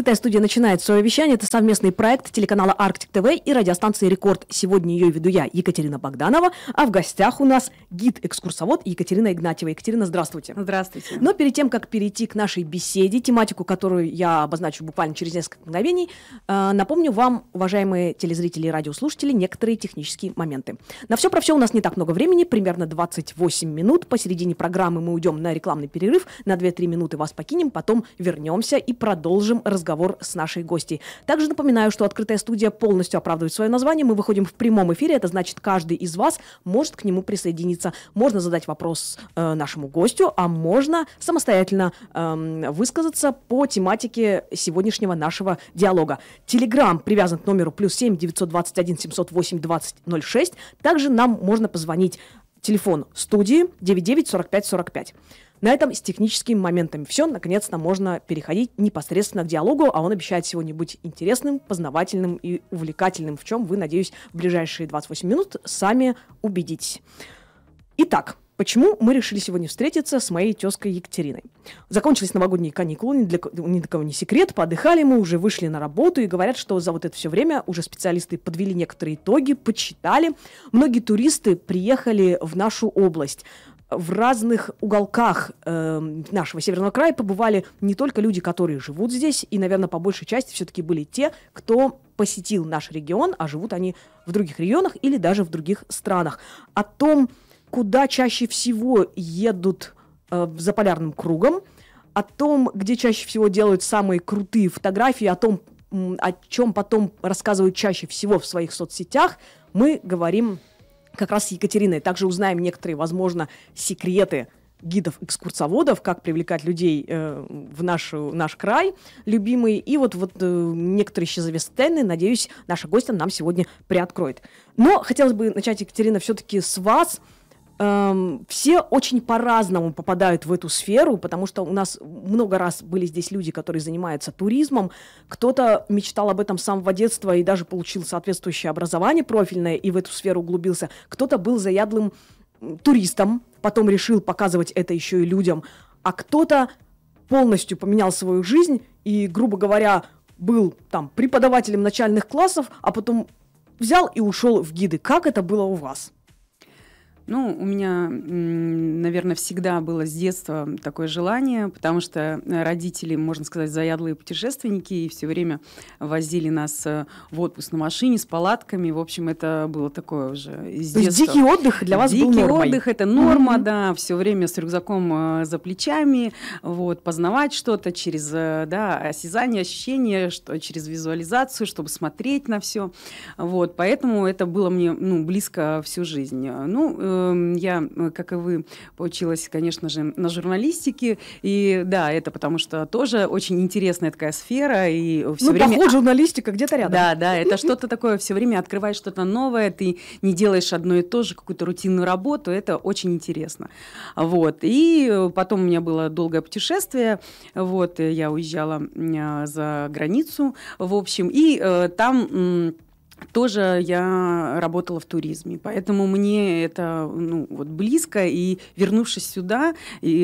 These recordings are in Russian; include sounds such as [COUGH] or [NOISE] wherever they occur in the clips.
Открытая студия начинает свое вещание. Это совместный проект телеканала Арктик ТВ и радиостанции Рекорд. Сегодня ее веду я, Екатерина Богданова, а в гостях у нас гид-экскурсовод Екатерина Игнатьева. Екатерина, здравствуйте. Здравствуйте. Но перед тем, как перейти к нашей беседе, тематику, которую я обозначу буквально через несколько мгновений, э, напомню вам, уважаемые телезрители и радиослушатели, некоторые технические моменты. На все про все у нас не так много времени, примерно 28 минут. Посередине программы мы уйдем на рекламный перерыв, на 2-3 минуты вас покинем, потом вернемся и продолжим разговор разговор с нашей гостьей. Также напоминаю, что «Открытая студия» полностью оправдывает свое название. Мы выходим в прямом эфире, это значит, каждый из вас может к нему присоединиться. Можно задать вопрос э, нашему гостю, а можно самостоятельно э, высказаться по тематике сегодняшнего нашего диалога. Телеграм привязан к номеру плюс 7 921 708 2006. Также нам можно позвонить телефон студии 99 45 45. На этом с техническими моментами все. Наконец-то можно переходить непосредственно к диалогу, а он обещает сегодня быть интересным, познавательным и увлекательным, в чем вы, надеюсь, в ближайшие 28 минут сами убедитесь. Итак, почему мы решили сегодня встретиться с моей тезкой Екатериной. Закончились новогодние каникулы, ни для, ни для кого не секрет, поотдыхали мы, уже вышли на работу и говорят, что за вот это все время уже специалисты подвели некоторые итоги, почитали. Многие туристы приехали в нашу область в разных уголках э, нашего Северного края побывали не только люди, которые живут здесь, и, наверное, по большей части все-таки были те, кто посетил наш регион, а живут они в других регионах или даже в других странах. О том, куда чаще всего едут э, за полярным кругом, о том, где чаще всего делают самые крутые фотографии, о том, о чем потом рассказывают чаще всего в своих соцсетях, мы говорим как раз с Екатериной. Также узнаем некоторые, возможно, секреты гидов-экскурсоводов, как привлекать людей э, в нашу, наш край любимый. И вот, вот э, некоторые еще тайны, надеюсь, наша гостья нам сегодня приоткроет. Но хотелось бы начать, Екатерина, все-таки с вас – эм, все очень по-разному попадают в эту сферу, потому что у нас много раз были здесь люди, которые занимаются туризмом, кто-то мечтал об этом с самого детства и даже получил соответствующее образование профильное и в эту сферу углубился, кто-то был заядлым туристом, потом решил показывать это еще и людям, а кто-то полностью поменял свою жизнь и, грубо говоря, был там преподавателем начальных классов, а потом взял и ушел в гиды. Как это было у вас? Ну, у меня, наверное, всегда было с детства такое желание, потому что э, родители, можно сказать, заядлые путешественники, и все время возили нас э, в отпуск на машине с палатками. В общем, это было такое уже из То Есть дикий отдых для вас дикий был нормой? Дикий отдых — это норма, mm-hmm. да, все время с рюкзаком э, за плечами, вот, познавать что-то через, да, осязание, ощущение, что, через визуализацию, чтобы смотреть на все. Вот, поэтому это было мне, ну, близко всю жизнь. Ну, Эм, я, э, как и вы, училась, конечно же, на журналистике. И да, это потому что тоже очень интересная такая сфера. И все ну, время... поход журналистика где-то рядом. Да, да, это что-то такое, все время открываешь что-то новое, ты не делаешь одно и то же, какую-то рутинную работу, это очень интересно. Вот. И потом у меня было долгое путешествие, вот, я уезжала э, за границу, в общем, и э, там... М- тоже я работала в туризме, поэтому мне это ну, вот близко. И вернувшись сюда, и,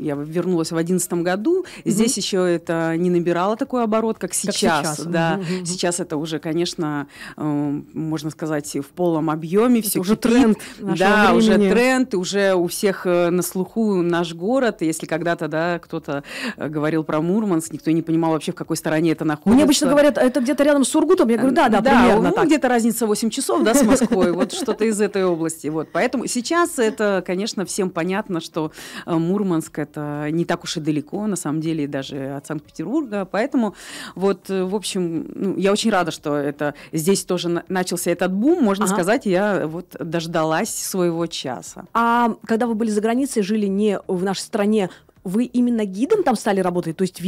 я вернулась в одиннадцатом году, угу. здесь еще это не набирало такой оборот, как сейчас. Как сейчас. Да. Угу. сейчас это уже, конечно, э, можно сказать, в полном объеме. все уже тренд. Да, времени. уже тренд, уже у всех э, на слуху наш город. Если когда-то да, кто-то э, говорил про Мурманск, никто не понимал вообще, в какой стороне это находится. Мне обычно говорят, «А это где-то рядом с Сургутом. Я говорю, да, да, да примерно ну, так. где-то разница 8 часов, да, с [LAUGHS] Москвой, вот что-то из этой области. Вот, поэтому сейчас это, конечно, всем понятно, что э, Мурманск это не так уж и далеко, на самом деле, даже от Санкт-Петербурга, поэтому вот, э, в общем, ну, я очень рада, что это здесь тоже начался этот бум, можно ага. сказать, я вот дождалась своего часа. А когда вы были за границей, жили не в нашей стране, вы именно гидом там стали работать? То есть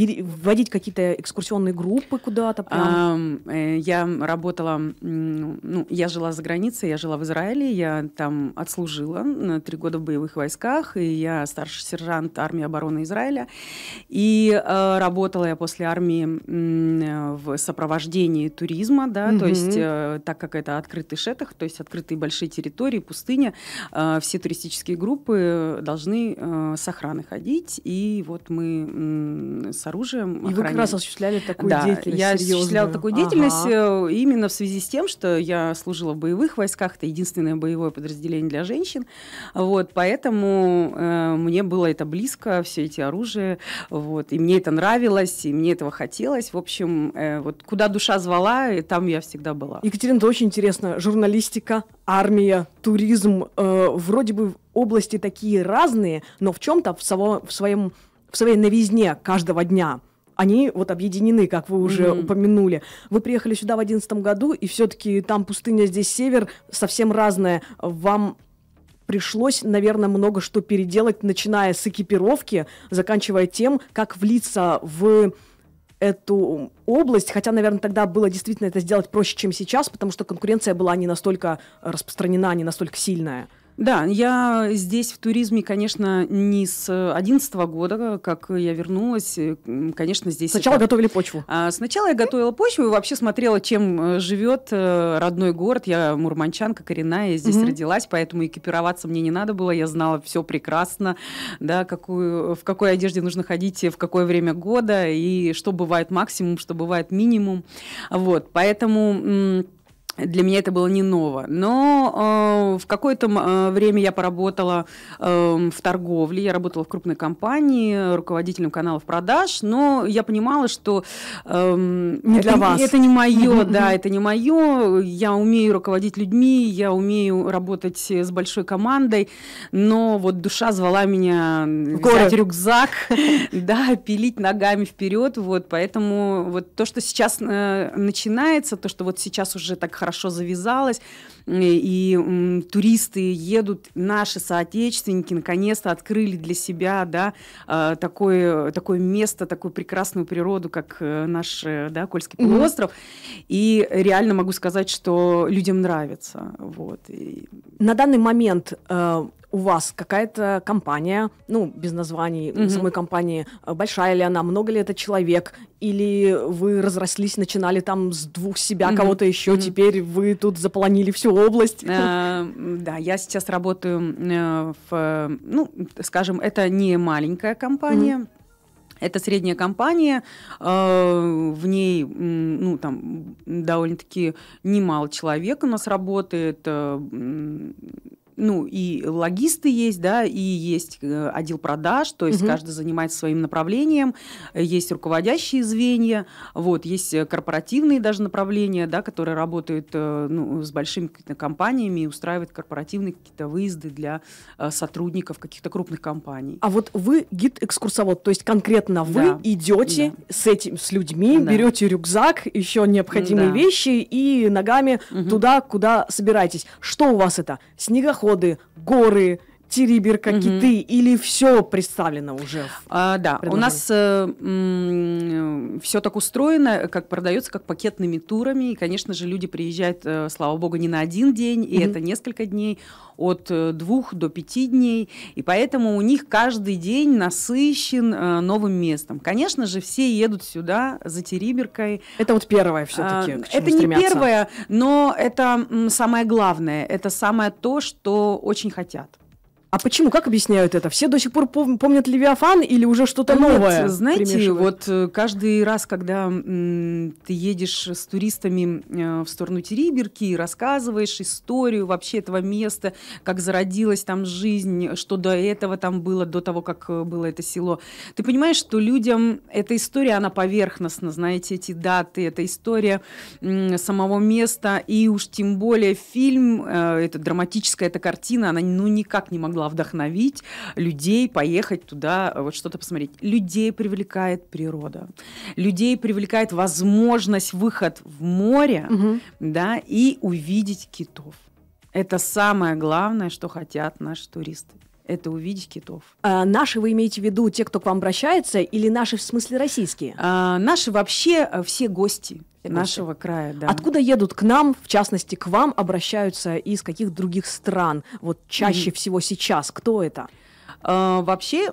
вводить какие-то экскурсионные группы куда-то? Прям? А, я работала, ну, я жила за границей, я жила в Израиле, я там отслужила на три года в боевых войсках, и я старший сержант армии обороны Израиля. И э, работала я после армии в сопровождении туризма, да, mm-hmm. то есть э, так как это открытый шетах, то есть открытые большие территории, пустыня, э, все туристические группы должны с охраной ходить и вот мы с оружием... И охраняли. вы как раз осуществляли такую да, деятельность я осуществляла такую ага. деятельность э, именно в связи с тем, что я служила в боевых войсках, это единственное боевое подразделение для женщин, вот, поэтому э, мне было это близко, все эти оружия, вот, и мне это нравилось, и мне этого хотелось, в общем, э, вот куда душа звала, и там я всегда была. Екатерина, это очень интересно, журналистика, армия, туризм, э, вроде бы области такие разные, но в чем-то в, в, своем, в своей новизне каждого дня они вот объединены, как вы уже mm-hmm. упомянули. Вы приехали сюда в одиннадцатом году, и все-таки там пустыня, здесь север, совсем разная. Вам пришлось, наверное, много что переделать, начиная с экипировки, заканчивая тем, как влиться в эту область, хотя, наверное, тогда было действительно это сделать проще, чем сейчас, потому что конкуренция была не настолько распространена, не настолько сильная. Да, я здесь в туризме, конечно, не с 2011 года, как я вернулась. Конечно, здесь... Сначала это... готовили почву. А, сначала я готовила почву и вообще смотрела, чем э, живет э, родной город. Я мурманчанка коренная, я здесь угу. родилась, поэтому экипироваться мне не надо было. Я знала все прекрасно, да, какую, в какой одежде нужно ходить, в какое время года, и что бывает максимум, что бывает минимум. Вот, поэтому для меня это было не ново. Но э, в какое-то э, время я поработала э, в торговле, я работала в крупной компании, руководителем каналов продаж, но я понимала, что э, не для вас. это не мое, да, это не мое. Я умею руководить людьми, я умею работать с большой командой, но вот душа звала меня в взять рюкзак, [LAUGHS] да, пилить ногами вперед, вот, поэтому вот то, что сейчас э, начинается, то, что вот сейчас уже так хорошо хорошо завязалось. Э, и туристы едут, наши соотечественники наконец-то открыли для себя, да, э, такое, такое место, такую прекрасную природу, как э, наш, да, Кольский полуостров. mm И реально могу сказать, что людям нравится, вот. На данный момент э, у вас какая-то компания, ну, без названий mm самой компании, большая ли она, много ли это человек, или вы разрослись, начинали там с двух себя mm-hmm. кого-то еще, mm-hmm. теперь вы тут заполонили всю область. Э, да, я сейчас работаю э, в, ну, скажем, это не маленькая компания. Это средняя компания, э, в ней ну, там, довольно-таки немало человек у нас работает, ну, и логисты есть, да, и есть э, отдел продаж, то есть угу. каждый занимается своим направлением, есть руководящие звенья, вот, есть э, корпоративные даже направления, да, которые работают э, ну, с большими компаниями и устраивают корпоративные какие-то выезды для сотрудников каких-то крупных компаний. А вот вы гид-экскурсовод, то есть конкретно вы да. идете да. с этим, с людьми, да. берете рюкзак, еще необходимые да. вещи и ногами угу. туда, куда собираетесь. Что у вас это? Снегоход? переходы, горы, териберка, угу. киты или все представлено уже? А, да, у нас э, все так устроено, как продается, как пакетными турами. И, конечно же, люди приезжают, э, слава богу, не на один день, угу. и это несколько дней, от э, двух до пяти дней. И поэтому у них каждый день насыщен э, новым местом. Конечно же, все едут сюда за териберкой. Это вот первое все-таки. А, это не первое, но это м, самое главное, это самое то, что очень хотят. А почему? Как объясняют это? Все до сих пор помнят Левиафан или уже что-то Нет, новое? Знаете, вот э, каждый раз, когда ты едешь с туристами э, в сторону Териберки и рассказываешь историю вообще этого места, как зародилась там жизнь, что до этого там было, до того, как э, было это село, ты понимаешь, что людям эта история, она поверхностна, знаете, эти даты, эта история самого места, и уж тем более фильм, эта драматическая эта картина, она ну никак не могла могла вдохновить людей поехать туда, э, вот что-то посмотреть. Людей привлекает природа, людей привлекает возможность выход в море, угу. да, и увидеть китов. Это самое главное, что хотят наши туристы это увидеть китов. А наши вы имеете в виду те, кто к вам обращается, или наши в смысле российские? А, наши вообще э, все гости. Все нашего гости. края, да. Откуда едут к нам, в частности, к вам обращаются из каких других стран? Вот чаще mm-hmm. всего сейчас кто это? А, вообще,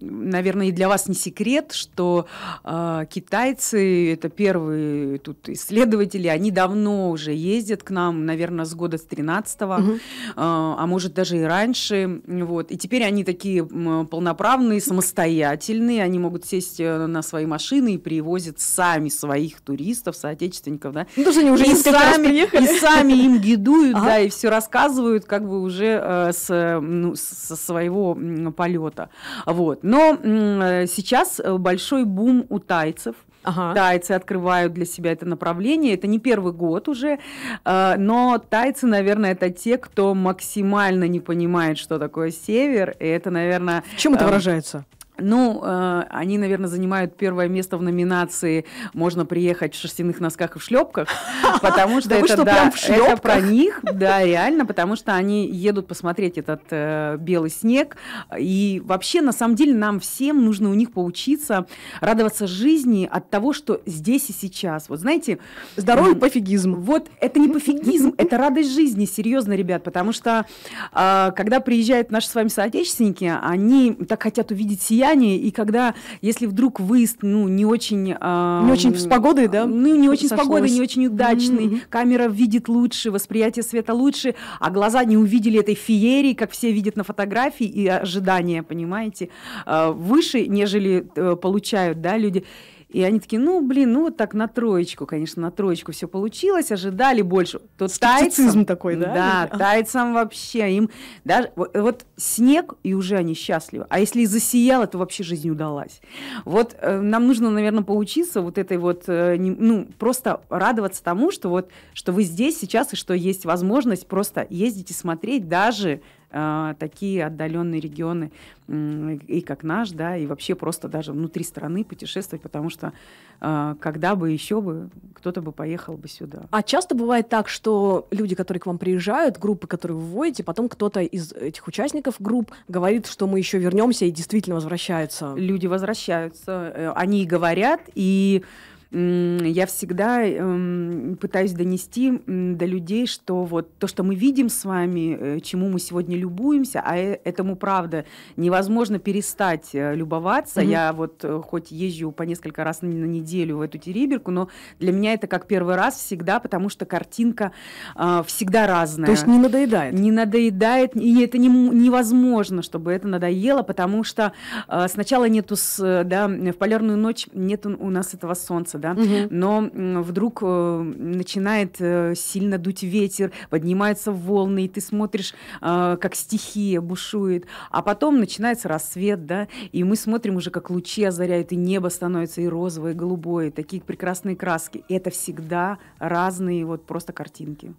наверное, и для вас не секрет, что а, китайцы – это первые тут исследователи, они давно уже ездят к нам, наверное, с года с 13-го, угу. А, а может даже и раньше. Вот. И теперь они такие полноправные, самостоятельные, они могут сесть э, на свои машины и привозят сами своих туристов, соотечественников. Да? Ну, что они уже и сами, И сами им [LAUGHS] гидуют, ага. да, и все рассказывают как бы уже э, с, э, ну, со своей своего полета. Вот. Но э, сейчас э, большой бум у тайцев. Ага. Тайцы открывают для себя это направление. Это не первый год уже, а, но тайцы, наверное, это те, кто максимально не понимает, что такое север. И это, наверное... чем это э, выражается? Ну, э, они, наверное, занимают первое место в номинации «Можно приехать в шерстяных носках и в шлепках», [LAUGHS] потому что это, да, это про них, да, реально, потому что они едут посмотреть этот э, белый снег, и вообще, на самом деле, нам всем нужно у них поучиться радоваться жизни от того, что здесь и сейчас. Вот знаете... Здоровый пофигизм. Вот это не пофигизм, это радость жизни, серьезно, ребят, потому что а, когда приезжают наши с вами соотечественники, они так хотят увидеть сияние, состоянии, и когда, если вдруг выезд, ну, не очень... Э, не очень с погодой, да? Ну, не очень сошлось. с погодой, не очень удачный, mm-hmm. камера видит лучше, восприятие света лучше, а глаза не увидели этой феерии, как все видят на фотографии, и ожидания, понимаете, а, выше, нежели э, получают, да, люди. И они такие, ну, блин, ну вот так на троечку, конечно, на троечку все получилось, ожидали больше. То Скептицизм тайцам, такой, да? Да, тайцам вообще, им даже... Вот, вот снег, и уже они счастливы. А если и засияло, то вообще жизнь удалась. Вот э, нам нужно, наверное, поучиться вот этой вот... Э, не, ну, просто радоваться тому, что вот, что вы здесь сейчас, и что есть возможность просто ездить и смотреть даже а, такие отдаленные регионы, и как наш, да, и вообще просто даже внутри страны путешествовать, потому что а, когда бы еще бы кто-то бы поехал бы сюда. А часто бывает так, что люди, которые к вам приезжают, группы, которые вы вводите, потом кто-то из этих участников групп говорит, что мы еще вернемся и действительно возвращаются. Люди возвращаются, э, они и говорят, и я всегда эм, пытаюсь донести до людей, что вот то, что мы видим с вами, э, чему мы сегодня любуемся, а э, этому правда невозможно перестать э, любоваться. Mm-hmm. Я вот хоть езжу по несколько раз на неделю в эту териберку, но для меня это как первый раз всегда, потому что картинка а, всегда разная. То есть не надоедает? Не надоедает, и это не, невозможно, чтобы это надоело, потому что а, сначала нету, да, в полярную ночь нет у нас этого солнца, да, угу. но вдруг э, начинает э, сильно дуть ветер, поднимаются волны, и ты смотришь, э, как стихия бушует, а потом начинается рассвет, да, и мы смотрим уже, как лучи озаряют, и небо становится и розовое, и голубое, и такие прекрасные краски. И это всегда разные вот просто картинки.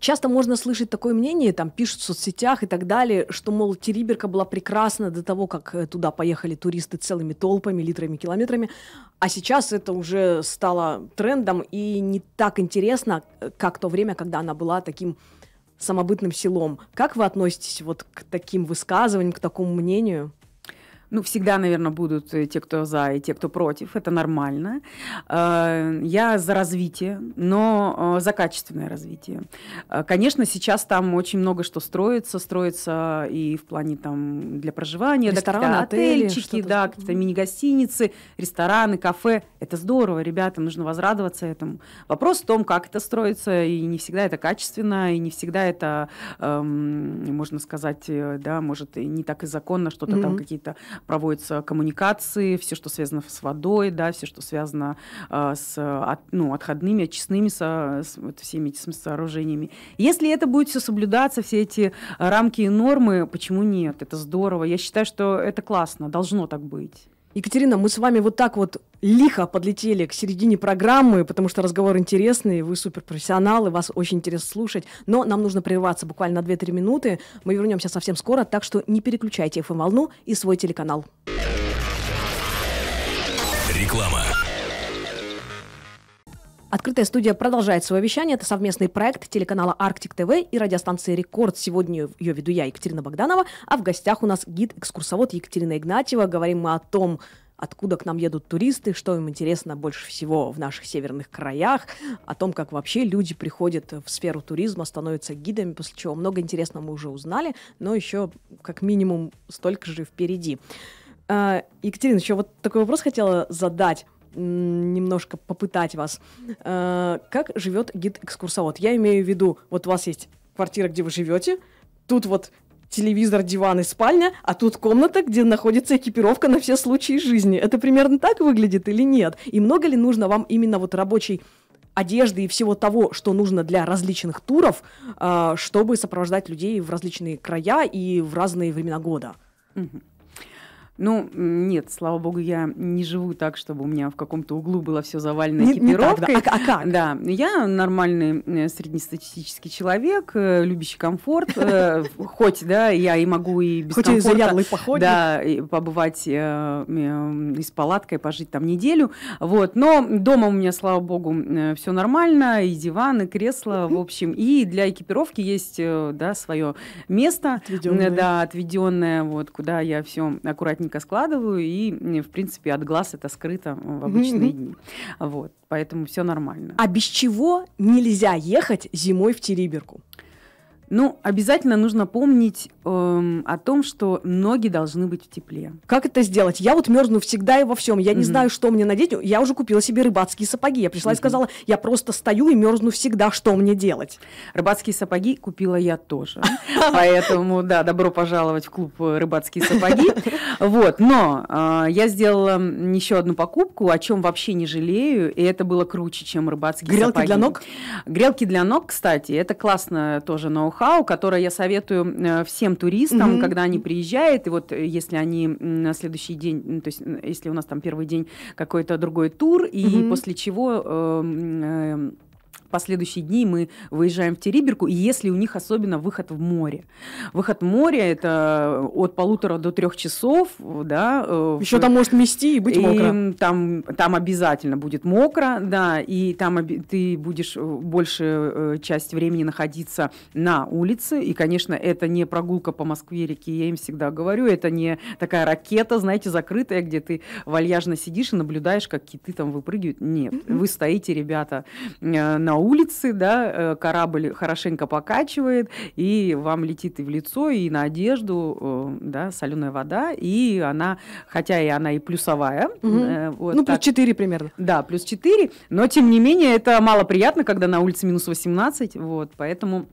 Часто можно слышать такое мнение, там пишут в соцсетях и так далее, что, мол, Териберка была прекрасна до того, как э, туда поехали туристы целыми толпами, литрами, километрами, а сейчас это уже стало трендом и не так интересно, э, как то время, когда она была таким самобытным селом. Как вы относитесь вот к таким высказываниям, к такому мнению? ну, всегда, наверное, будут э, те, кто за, и те, кто против. Это нормально. А, я за развитие, но а, за качественное развитие. А, конечно, сейчас там очень много что строится. Строится и в плане там для проживания, рестораны, отельчики, да, какие-то мини-гостиницы, рестораны, кафе. Это здорово, ребята, нужно возрадоваться этому. Вопрос в том, как это строится, и не всегда это качественно, и не всегда это, эм, можно сказать, э, да, может, не так и законно, что-то mm-hmm. там какие-то проводятся коммуникации, все, что связано с водой, да, все, что связано э, с от, ну, отходными, очистными со, с, вот, всеми этими сооружениями. Если это будет все соблюдаться, все эти рамки и нормы, почему нет? Это здорово. Я считаю, что это классно, должно так быть. Екатерина, мы с вами вот так вот лихо подлетели к середине программы, потому что разговор интересный, вы суперпрофессионалы, вас очень интересно слушать, но нам нужно прерваться буквально на 2-3 минуты, мы вернемся совсем скоро, так что не переключайте FM-волну и свой телеканал. Реклама. Открытая студия продолжает свое вещание. Это совместный проект телеканала Арктик ТВ и радиостанции Рекорд. Сегодня ее веду я, Екатерина Богданова, а в гостях у нас гид-экскурсовод Екатерина Игнатьева. Говорим мы о том, откуда к нам едут туристы, что им интересно больше всего в наших северных краях, о том, как вообще люди приходят в сферу туризма, становятся гидами, после чего много интересного мы уже узнали, но еще как минимум столько же впереди. А, Екатерина, еще вот такой вопрос хотела задать немножко попытать вас. Э, как живет гид-экскурсовод? Я имею в виду, вот у вас есть квартира, где вы живете, тут вот телевизор, диван и спальня, а тут комната, где находится экипировка на все случаи жизни. Это примерно так выглядит или нет? И много ли нужно вам именно вот рабочей одежды и всего того, что нужно для различных туров, э, чтобы сопровождать людей в различные края и в разные времена года? Угу. Ну, нет, слава богу, я не живу так, чтобы у меня в каком-то углу было все завалено не, экипировкой. Не так, да. А, а как? Да, я нормальный э, среднестатистический человек, э, любящий комфорт, э, [LAUGHS] хоть, да, я и могу и без хоть комфорта. Хоть Да, побывать и с палаткой, пожить там неделю, вот. Но дома у меня, слава богу, все нормально, и диван, и кресло, в общем, и для экипировки есть, да, свое место, да, отведенное, вот, куда я все аккуратнее аккуратненько складываю, и, в принципе, от глаз это скрыто э, в обычные дни. Вот, поэтому все нормально. А без чего нельзя ехать зимой в Териберку? Ну, обязательно нужно помнить Эм, о том, что ноги должны быть в тепле. Как это сделать? Я вот мерзну всегда и во всем. Я mm-hmm. не знаю, что мне надеть. Я уже купила себе рыбацкие сапоги. Я пришла mm-hmm. и сказала, я просто стою и мерзну всегда, что мне делать? Рыбацкие сапоги купила я тоже. [LAUGHS] Поэтому, да, добро пожаловать в клуб э, рыбацкие сапоги. [LAUGHS] Вот, но а, я сделала еще одну покупку, о чем вообще не жалею, и это было круче, чем рыбацкие Грелки сапоги. для ног? Грелки для ног, кстати, это классно тоже ноу-хау, которое я советую э, всем туристам, угу. когда они приезжают, и вот э, если они на следующий день, то есть если у нас там первый день какой-то другой тур, и угу. после чего... Э, э, последующие дни мы выезжаем в Териберку, и если у них особенно выход в море. Выход в море – это э, от полутора до трех часов. Да, Еще э, в... там может мести и быть и мокро. Там, там обязательно будет мокро, да, и там ты будешь э, большую часть времени находиться на улице. И, конечно, это не прогулка по Москве реке, я им всегда говорю, это не такая ракета, знаете, закрытая, где ты вальяжно сидишь и наблюдаешь, как киты там выпрыгивают. Нет, вы стоите, ребята, на улице, улице, да, э, корабль хорошенько покачивает, и вам летит и в лицо, и на одежду, э, да, соленая вода, и она, хотя и она и плюсовая. Угу. Вот ну, так. плюс 4 примерно. Да, плюс 4, но тем не менее это малоприятно, когда на улице минус 18, вот, поэтому...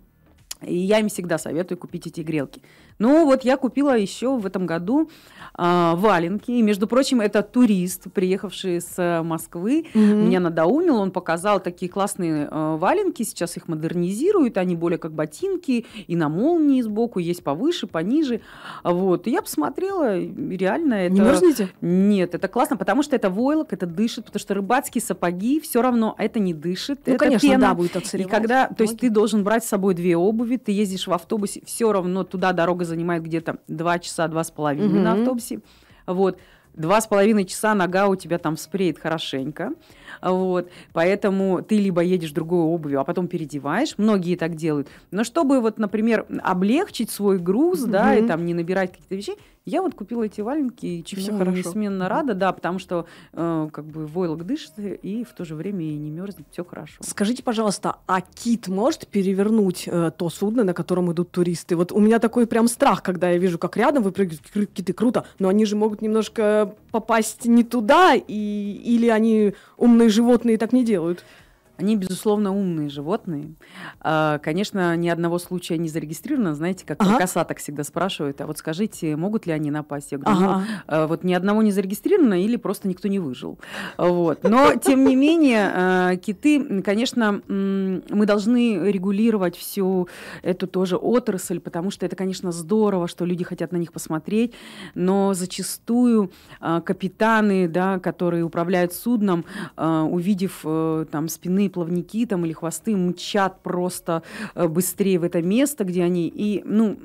И я им всегда советую купить эти грелки. Ну вот я купила еще в этом году а, валенки. И, между прочим, это турист, приехавший с э, Москвы, mm-hmm. меня надоумил. Он показал такие классные а, валенки. Сейчас их модернизируют. Они более как ботинки. И на молнии сбоку есть повыше, пониже. Вот. И я посмотрела. Реально это... Не мерзнете? Нет, это классно, потому что это войлок, это дышит. Потому что рыбацкие сапоги все равно это не дышит. Ну, это конечно, пена. да, будет отсыревать. И когда... Ноги. То есть ты должен брать с собой две обуви, ты ездишь в автобусе, все равно туда дорога дорога занимает где-то 2 часа, 2,5 mm-hmm. на автобусе. Вот. Два с половиной часа нога у тебя там спреет хорошенько. Вот. Поэтому ты либо едешь другой обувью, а потом переодеваешь. Многие так делают. Но чтобы вот, например, облегчить свой груз, mm-hmm. да, и там не набирать какие то вещи, я вот купила эти валенки и честно, все хорошо. несменно рада, да, потому что э, как бы войлок дышит и в то же время и не мерзнет, все хорошо. Скажите, пожалуйста, а кит может перевернуть э, то судно, на котором идут туристы? Вот у меня такой прям страх, когда я вижу, как рядом выпрыгивают киты, круто, но они же могут немножко попасть не туда, и, или они умные животные так не делают? Они, безусловно, умные животные. А, конечно, ни одного случая не зарегистрировано. Знаете, как ага. косаток всегда спрашивают, а вот скажите, могут ли они напасть? Я говорю, «Ну, ага. ну, вот ни одного не зарегистрировано или просто никто не выжил. Вот. Но, тем не менее, а, киты, конечно, мы должны регулировать всю эту тоже отрасль, потому что это, конечно, здорово, что люди хотят на них посмотреть, но зачастую капитаны, да, которые управляют судном, увидев э, там спины остальные плавники там или хвосты мчат просто э, быстрее в это место, где они. И, ну,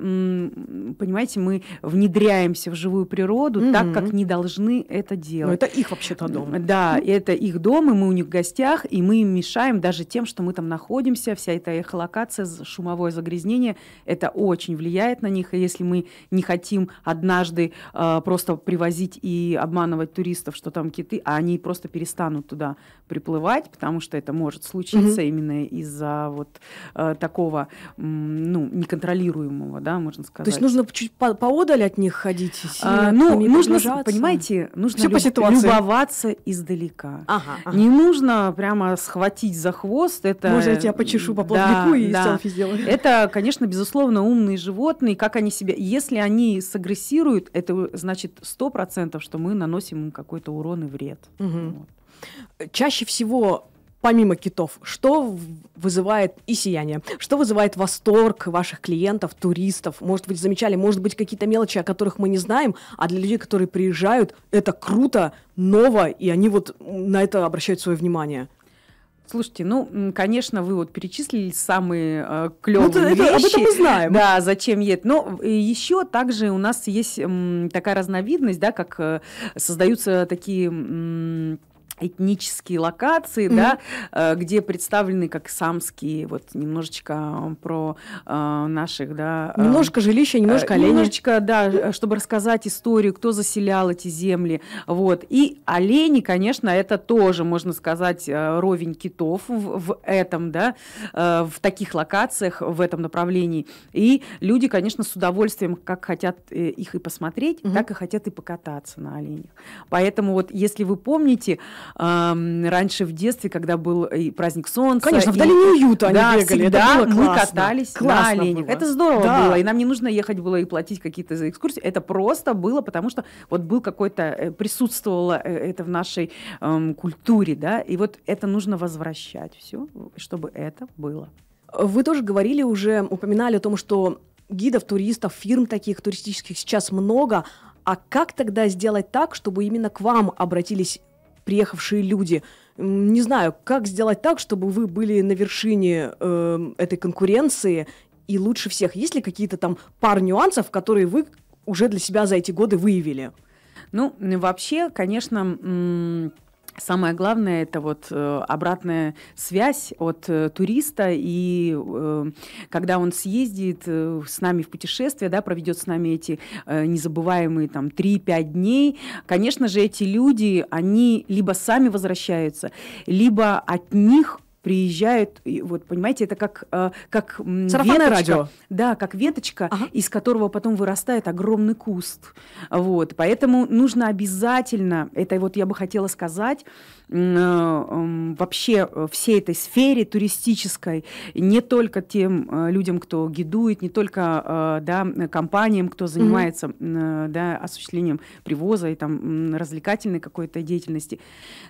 понимаете, мы внедряемся в живую природу угу. так, как не должны это ну, делать. Но это их вообще-то дом. Да, ну. это их дом, и мы у них в гостях, и мы им мешаем даже тем, что мы там находимся, вся эта эхолокация, шумовое загрязнение, это очень влияет на них, и если мы не хотим однажды э, просто привозить и обманывать туристов, что там киты, а они просто перестанут туда приплывать, потому что это может может случиться mm-hmm. именно из-за вот э, такого ну, неконтролируемого, да, можно сказать. То есть нужно чуть поодаль от них ходить? А, ну, нужно, понимаете, нужно люб- по любоваться издалека. Ага, ага. Не нужно прямо схватить за хвост. Это... Можно я тебя почешу по плавнику да, и да. селфи сделаю? Это, конечно, безусловно, умные животные. Как они себя... Если они сагрессируют, это значит сто процентов, что мы наносим им какой-то урон и вред. Угу. Вот. Чаще всего помимо китов, что вызывает и сияние, что вызывает восторг ваших клиентов, туристов? Может быть, замечали, может быть, какие-то мелочи, о которых мы не знаем, а для людей, которые приезжают, это круто, ново, и они вот на это обращают свое внимание. Слушайте, ну, конечно, вы вот перечислили самые э, клевые ну, вещи. об этом мы знаем. Да, зачем едет. Но ну, еще также у нас есть м, такая разновидность, да, как э, создаются такие м, этнические локации, mm-hmm. да, э, где представлены как самские, вот немножечко э, про э, наших, да. Э, немножко жилища, немножко оленей. Немножечко, да, чтобы рассказать историю, кто заселял эти земли, вот. И олени, конечно, это тоже, можно сказать, ровень китов в, в этом, да, в таких локациях, в этом направлении. И люди, конечно, с удовольствием как хотят их и посмотреть, mm-hmm. так и хотят и покататься на оленях. Поэтому вот, если вы помните, раньше в детстве, когда был э, и праздник солнца. Конечно, и... в долине уюта они да, бегали. Всегда мы классно. катались классно на оленях. Было. Это здорово да. было. И нам не нужно ехать было и платить какие-то за экскурсии. Это просто было, потому что вот был какой-то, э, присутствовало э, это в нашей эм, культуре, да, и вот это нужно возвращать все, чтобы это было. Вы тоже говорили уже, упоминали о том, что гидов, туристов, фирм таких туристических сейчас много. А как тогда сделать так, чтобы именно к вам обратились приехавшие люди. Не знаю, как сделать так, чтобы вы были на вершине э, этой конкуренции и лучше всех. Есть ли какие-то там пар нюансов, которые вы уже для себя за эти годы выявили? Ну, вообще, конечно, Самое главное это вот э, обратная связь от э, туриста и э, когда он съездит с нами в путешествие, да, проведет с нами эти незабываемые там 3-5 дней, конечно же эти люди, они либо сами возвращаются, либо от них приезжают, и, вот понимаете, это как, э, как Сарафанное радио. Да, как веточка, ага. из которого потом вырастает огромный куст. Вот, поэтому нужно обязательно, это вот я бы хотела сказать, Э, вообще э, всей этой сфере туристической, не только тем э, людям, кто гидует, не только да, компаниям, кто занимается mm-hmm. да, осуществлением привоза и там развлекательной какой-то деятельности,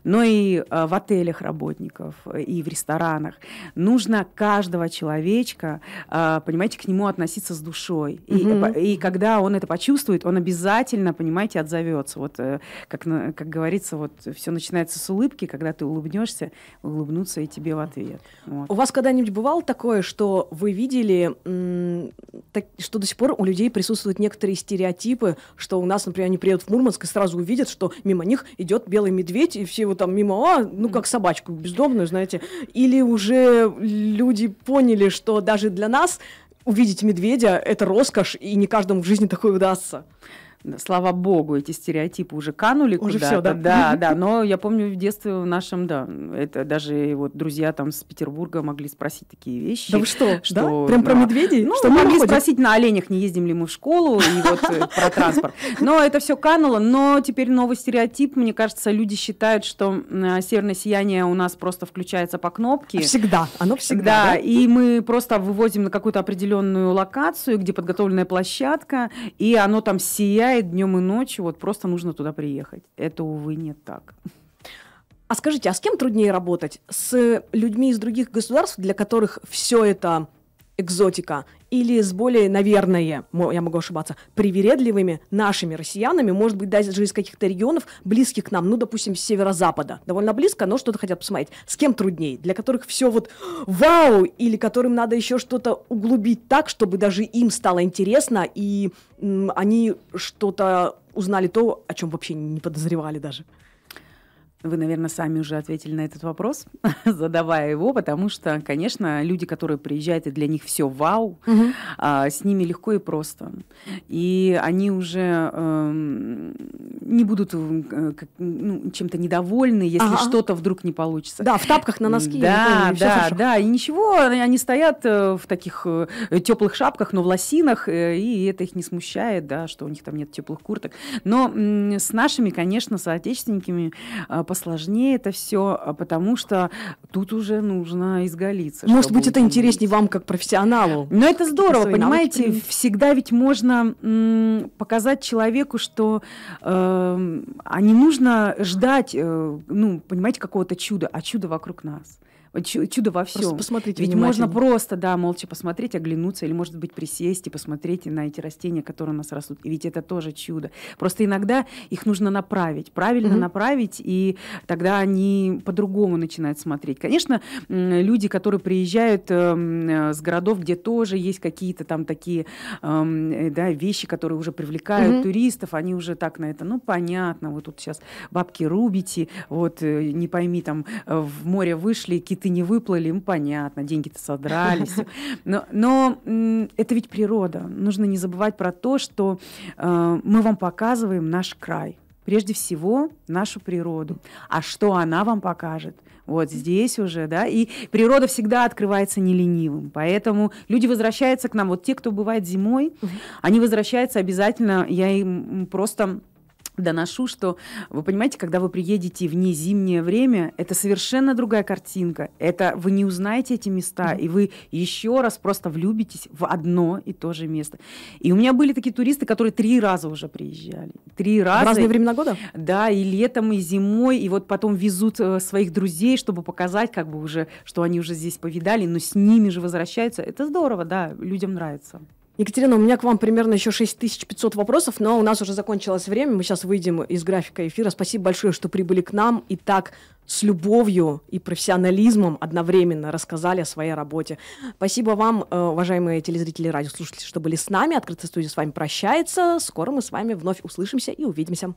но и в отелях работников, и в ресторанах. Нужно каждого человечка, понимаете, к нему относиться с душой. Mm-hmm. И, и когда он это почувствует, он обязательно, понимаете, отзовется. Вот, как, как говорится, вот все начинается с улыбки, улыбки, когда ты улыбнешься, улыбнутся и тебе в ответ. Вот. У вас когда-нибудь бывало такое, что вы видели, так, что до сих пор у людей присутствуют некоторые стереотипы, что у нас, например, они приедут в Мурманск и сразу увидят, что мимо них идет белый медведь, и все его там мимо, а, ну как собачку бездомную, знаете. Или уже люди поняли, что даже для нас увидеть медведя – это роскошь, и не каждому в жизни такое удастся слава богу, эти стереотипы уже канули уже куда-то. Все, да? да, да. [LAUGHS] Но я помню в детстве в нашем, да, это даже вот друзья там с Петербурга могли спросить такие вещи. Да вы что, [LAUGHS] что да? Прям да. про медведей? Ну, что мы могли ходим? спросить на оленях, не ездим ли мы в школу, и вот э, про транспорт. Но это все кануло, но теперь новый стереотип, мне кажется, люди считают, что э, северное сияние у нас просто включается по кнопке. Всегда, оно всегда. Да, и мы просто вывозим на какую-то определенную локацию, где подготовленная площадка, и оно там сияет гуляет днем и ночью, вот просто нужно туда приехать. Это, увы, не так. А скажите, а с кем труднее работать? С людьми из других государств, для которых все это экзотика? или с более, наверное, я могу ошибаться, привередливыми нашими россиянами, может быть, даже из каких-то регионов, близких к нам, ну, допустим, с северо-запада, довольно близко, но что-то хотят посмотреть. С кем труднее? Для которых все вот вау, или которым надо еще что-то углубить так, чтобы даже им стало интересно, и м, они что-то узнали то, о чем вообще не подозревали даже. Вы, наверное, сами уже ответили на этот вопрос, [LAUGHS] задавая его, потому что, конечно, люди, которые приезжают, и для них все вау, угу. а, с ними легко и просто. И они уже эм, не будут э, ну, чем-то недовольны, если ага. что-то вдруг не получится. Да, в тапках на носки. Да, помню, да, хорошо. да. И ничего, они стоят э, в таких э, теплых шапках, но в лосинах, и это их не смущает, да, что у них там нет теплых курток. Но с нашими, конечно, соотечественниками посложнее это все, а потому что тут уже нужно изголиться. Может быть, это интереснее вам как профессионалу. Но это здорово, понимаете? Всегда ведь можно показать человеку, что э, Эм, а не нужно ждать, э, ну, понимаете, какого-то чуда, а чудо вокруг нас чудо во всем. Просто посмотрите Ведь можно просто, да, молча посмотреть, оглянуться или, может быть, присесть и посмотреть на эти растения, которые у нас растут. И ведь это тоже чудо. Просто иногда их нужно направить, правильно угу. направить, и тогда они по-другому начинают смотреть. Конечно, люди, которые приезжают эм, э, с городов, где тоже есть какие-то там такие эм, э, да, вещи, которые уже привлекают угу. туристов, они уже так на это, ну, понятно, вы тут сейчас бабки рубите, вот, э, не пойми, там э, в море вышли, кит ты не выплыли, им понятно, деньги-то содрались. Но, но это ведь природа. Нужно не забывать про то, что э, мы вам показываем наш край прежде всего нашу природу. А что она вам покажет? Вот здесь уже, да, и природа всегда открывается неленивым, поэтому люди возвращаются к нам, вот те, кто бывает зимой, они возвращаются обязательно, я им просто доношу, что вы понимаете, когда вы приедете в незимнее время, это совершенно другая картинка. Это вы не узнаете эти места, mm-hmm. и вы еще раз просто влюбитесь в одно и то же место. И у меня были такие туристы, которые три раза уже приезжали. Три раза. В разные времена года? Да, и летом, и зимой, и вот потом везут э, своих друзей, чтобы показать, как бы уже, что они уже здесь повидали, но с ними же возвращаются. Это здорово, да, людям нравится. Екатерина, у меня к вам примерно еще 6500 вопросов, но у нас уже закончилось время, мы сейчас выйдем из графика эфира. Спасибо большое, что прибыли к нам и так с любовью и профессионализмом одновременно рассказали о своей работе. Спасибо вам, э, уважаемые телезрители и радиослушатели, что были с нами. Открытая студия с вами прощается. Скоро мы с вами вновь услышимся и увидимся.